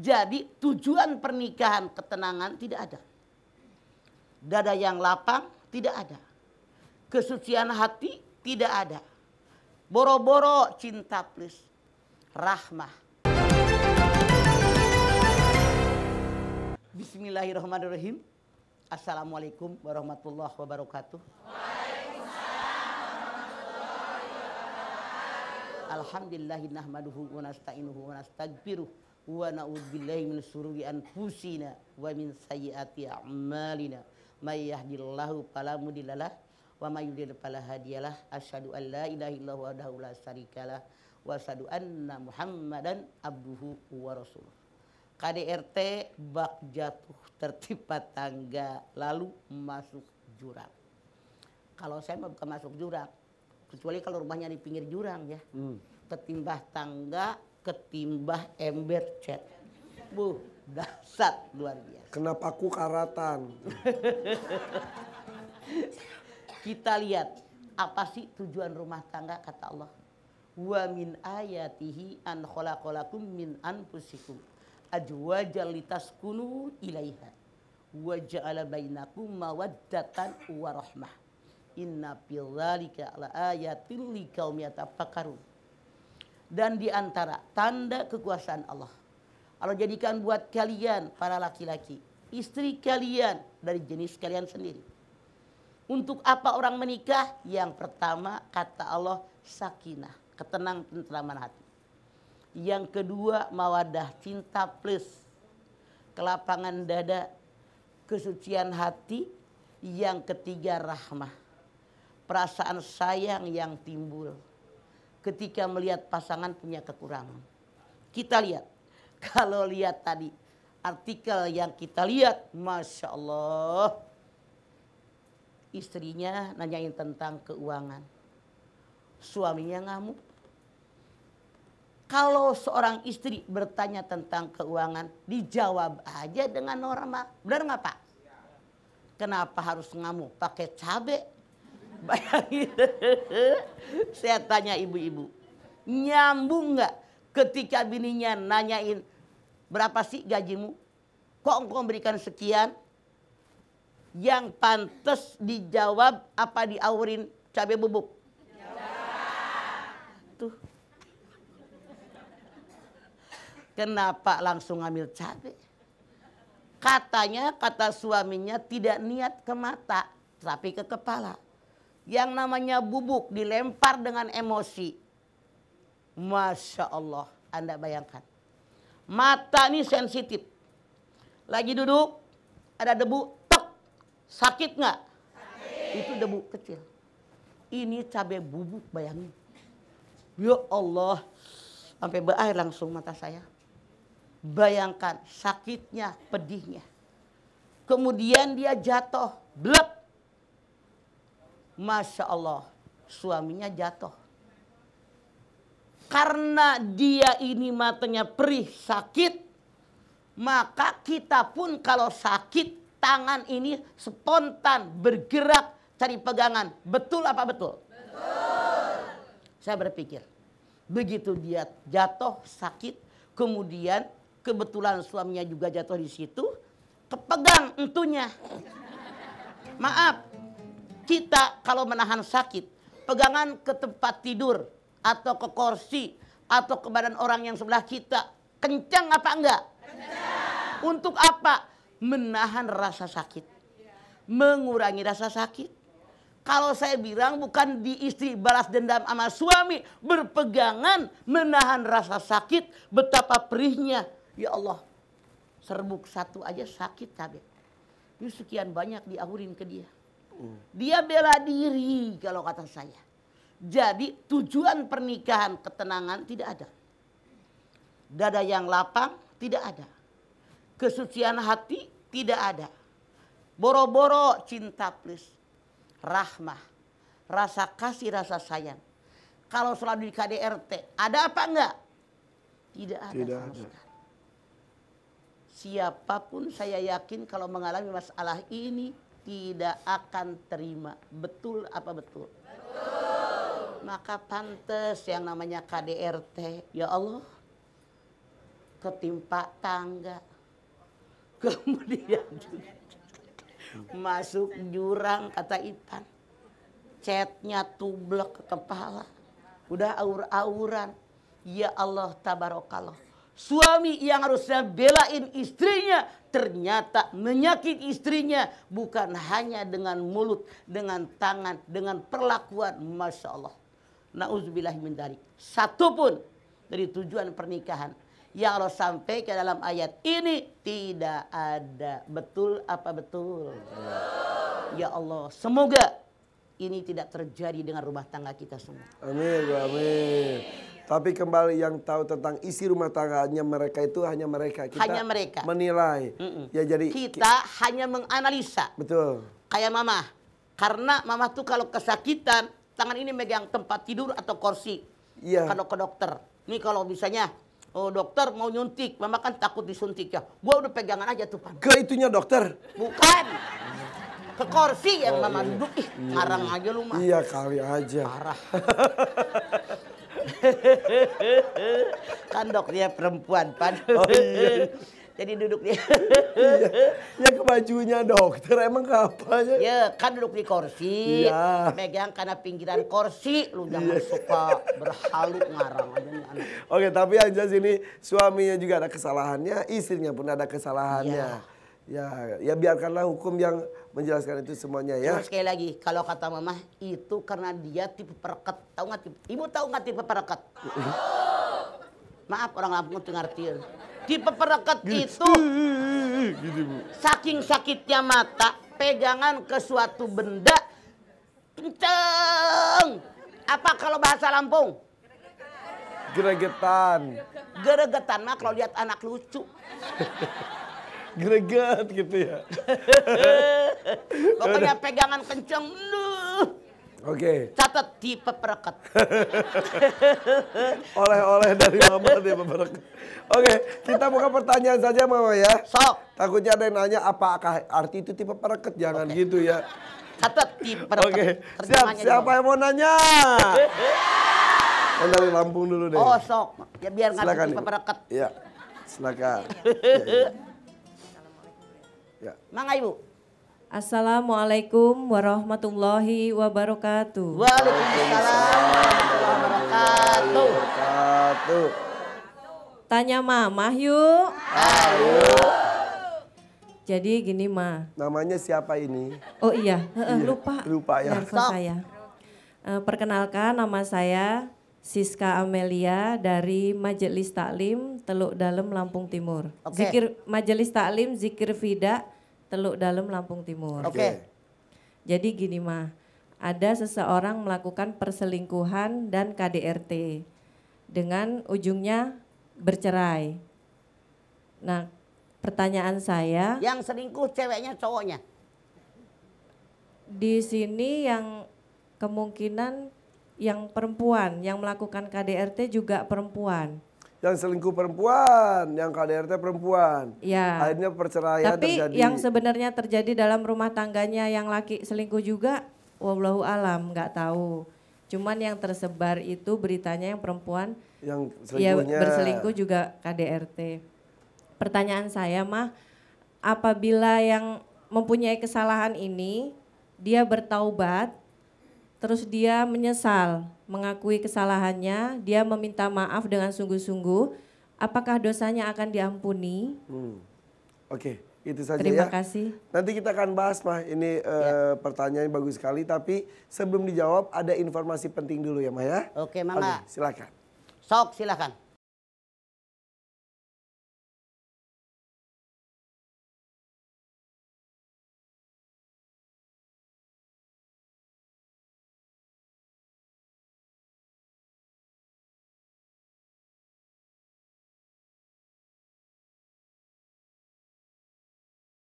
Jadi tujuan pernikahan ketenangan tidak ada. Dada yang lapang tidak ada. Kesucian hati tidak ada. Boro-boro cinta plus rahmah. Bismillahirrahmanirrahim. Assalamualaikum warahmatullahi wabarakatuh. Alhamdulillahi nahmaduhu wa nasta'inuhu wa wa na'udzubillahi min syururi anfusina wa min sayyiati a'malina may yahdihillahu fala mudhillalah wa may yudhlil fala hadiyalah asyhadu an la ilaha illallah wahdahu la syarikalah wa asyhadu anna muhammadan abduhu wa rasuluh KDRT bak jatuh tertipat tangga lalu masuk jurang. Kalau saya mau bukan masuk jurang, kecuali kalau rumahnya di pinggir jurang ya. Hmm. Ketimbah tangga ketimbah ember cat. Bu, dasar luar biasa. Kenapa aku karatan? Kita lihat apa sih tujuan rumah tangga kata Allah. Wa min ayatihi an khalaqalakum min anfusikum ajwajal litaskunu ilaiha wa ja'ala bainakum mawaddatan wa rahmah. Inna fi dzalika la ayatin liqaumin yatafakkarun dan di antara tanda kekuasaan Allah. Allah jadikan buat kalian para laki-laki, istri kalian dari jenis kalian sendiri. Untuk apa orang menikah? Yang pertama kata Allah sakinah, ketenang tenteraman hati. Yang kedua mawadah cinta plus kelapangan dada, kesucian hati. Yang ketiga rahmah, perasaan sayang yang timbul ketika melihat pasangan punya kekurangan. Kita lihat, kalau lihat tadi artikel yang kita lihat, masya Allah, istrinya nanyain tentang keuangan, suaminya ngamuk. Kalau seorang istri bertanya tentang keuangan, dijawab aja dengan normal. Benar nggak Pak? Kenapa harus ngamuk? Pakai cabai Bayangin. Saya tanya ibu-ibu. Nyambung nggak ketika bininya nanyain berapa sih gajimu? Kok engkau memberikan sekian? Yang pantas dijawab apa diaurin cabai bubuk? Tuh. Kenapa langsung ngambil cabai? Katanya kata suaminya tidak niat ke mata tapi ke kepala yang namanya bubuk dilempar dengan emosi. Masya Allah, Anda bayangkan. Mata ini sensitif. Lagi duduk, ada debu, tok. sakit nggak? Itu debu kecil. Ini cabai bubuk, bayangin. Ya Allah, sampai berair langsung mata saya. Bayangkan sakitnya, pedihnya. Kemudian dia jatuh, blep. Masya Allah, suaminya jatuh. Karena dia ini matanya perih, sakit, maka kita pun kalau sakit tangan ini spontan bergerak cari pegangan. Betul apa betul? Betul. Saya berpikir, begitu dia jatuh sakit, kemudian kebetulan suaminya juga jatuh di situ, kepegang entunya. Maaf, kita kalau menahan sakit, pegangan ke tempat tidur atau ke kursi atau ke badan orang yang sebelah kita, kencang apa enggak? Kencang. Untuk apa? Menahan rasa sakit. Mengurangi rasa sakit. Kalau saya bilang bukan di istri balas dendam sama suami, berpegangan menahan rasa sakit, betapa perihnya. Ya Allah, serbuk satu aja sakit tabe. Ini sekian banyak diahurin ke dia. Dia bela diri kalau kata saya. Jadi tujuan pernikahan ketenangan tidak ada. Dada yang lapang tidak ada. Kesucian hati tidak ada. Boro-boro cinta plus Rahmah. Rasa kasih, rasa sayang. Kalau selalu di KDRT, ada apa enggak? Tidak ada tidak ada. Siapapun saya yakin kalau mengalami masalah ini, tidak akan terima. Betul apa betul? Betul. Maka pantas yang namanya KDRT. Ya Allah, ketimpa tangga. Kemudian masuk jurang kata Ipan. Cetnya tublek ke kepala. Udah aur-auran. Ya Allah, tabarokallah Suami yang harusnya belain istrinya ternyata menyakiti istrinya bukan hanya dengan mulut, dengan tangan, dengan perlakuan. Masya Allah. Nauzubillah min darik. Satu pun dari tujuan pernikahan yang Allah ke dalam ayat ini tidak ada. Betul apa betul? Ya Allah, semoga ini tidak terjadi dengan rumah tangga kita semua. Amin, amin. Tapi kembali yang tahu tentang isi rumah tangganya mereka itu hanya mereka. Kita hanya mereka. Menilai. Mm -mm. Ya jadi kita ki hanya menganalisa. Betul. Kayak mama. Karena mama tuh kalau kesakitan tangan ini megang tempat tidur atau kursi. Iya. Kalau ke dokter. Ini kalau misalnya Oh dokter mau nyuntik, mama kan takut disuntik ya. Gua udah pegangan aja tuh pak. Ke itunya dokter? Bukan ke kursi yang oh, mama iya. duduk ih iya, karang iya. aja lu mah iya kali aja parah kan dok dia perempuan pan oh, iya. jadi duduk dia iya. ya ke bajunya dokter emang apa ya kan duduk di kursi iya. megang karena pinggiran kursi lu jangan iya. suka berhalu ngarang aja nih anak oke tapi aja sini suaminya juga ada kesalahannya istrinya pun ada kesalahannya iya Ya, ya biarkanlah hukum yang menjelaskan itu semuanya ya. Cuma sekali lagi, kalau kata mama itu karena dia tipe perekat. Tahu nggak tipe? Ibu tahu nggak tipe perekat? Maaf orang Lampung tuh ngerti. Tipe perekat itu gitu, Bu. saking sakitnya mata, pegangan ke suatu benda kenceng. Apa kalau bahasa Lampung? Geregetan. Geregetan mah kalau lihat anak lucu. greget gitu ya. Pokoknya pegangan kenceng Oke. Catat tipe peperekat. Oleh-oleh dari mama di peperekat. Oke, kita buka pertanyaan saja mama ya. Sok. Takutnya ada yang nanya apakah arti itu tipe peperekat. Jangan okay. gitu ya. Catat tipe peperekat. Oke. Okay. Siap, siapa yang mau nanya? Oh, dari Lampung dulu deh. Oh, sok. Ya biar nggak tipe peperekat. Iya. Silakan. Ya, ya. Ya. Mangga Ibu. Assalamualaikum warahmatullahi wabarakatuh. Waalaikumsalam warahmatullahi wabarakatuh. Tanya Mama yuk. Ayo. Jadi gini Ma. Namanya siapa ini? Oh iya, iya. lupa. Lupa ya. Saya. Eh, perkenalkan nama saya Siska Amelia dari Majelis Taklim Teluk Dalem Lampung Timur. Okay. Zikir Majelis Taklim Zikir Fida Teluk Dalem Lampung Timur. Oke. Okay. Jadi gini mah, ada seseorang melakukan perselingkuhan dan KDRT dengan ujungnya bercerai. Nah, pertanyaan saya Yang selingkuh ceweknya cowoknya? Di sini yang kemungkinan yang perempuan, yang melakukan KDRT juga perempuan. Yang selingkuh perempuan, yang KDRT perempuan. Ya. Akhirnya perceraian Tapi terjadi. Tapi yang sebenarnya terjadi dalam rumah tangganya yang laki selingkuh juga, wallahu alam, nggak tahu. Cuman yang tersebar itu beritanya yang perempuan yang ya berselingkuh juga KDRT. Pertanyaan saya mah, apabila yang mempunyai kesalahan ini, dia bertaubat, Terus dia menyesal, mengakui kesalahannya, dia meminta maaf dengan sungguh-sungguh. Apakah dosanya akan diampuni? Hmm. Oke, okay, itu saja Terima ya. kasih. Nanti kita akan bahas, Mah. Ini uh, ya. pertanyaannya bagus sekali, tapi sebelum dijawab ada informasi penting dulu ya, Ma ya. Oke, Mama. Okay, silakan. Sok, silakan.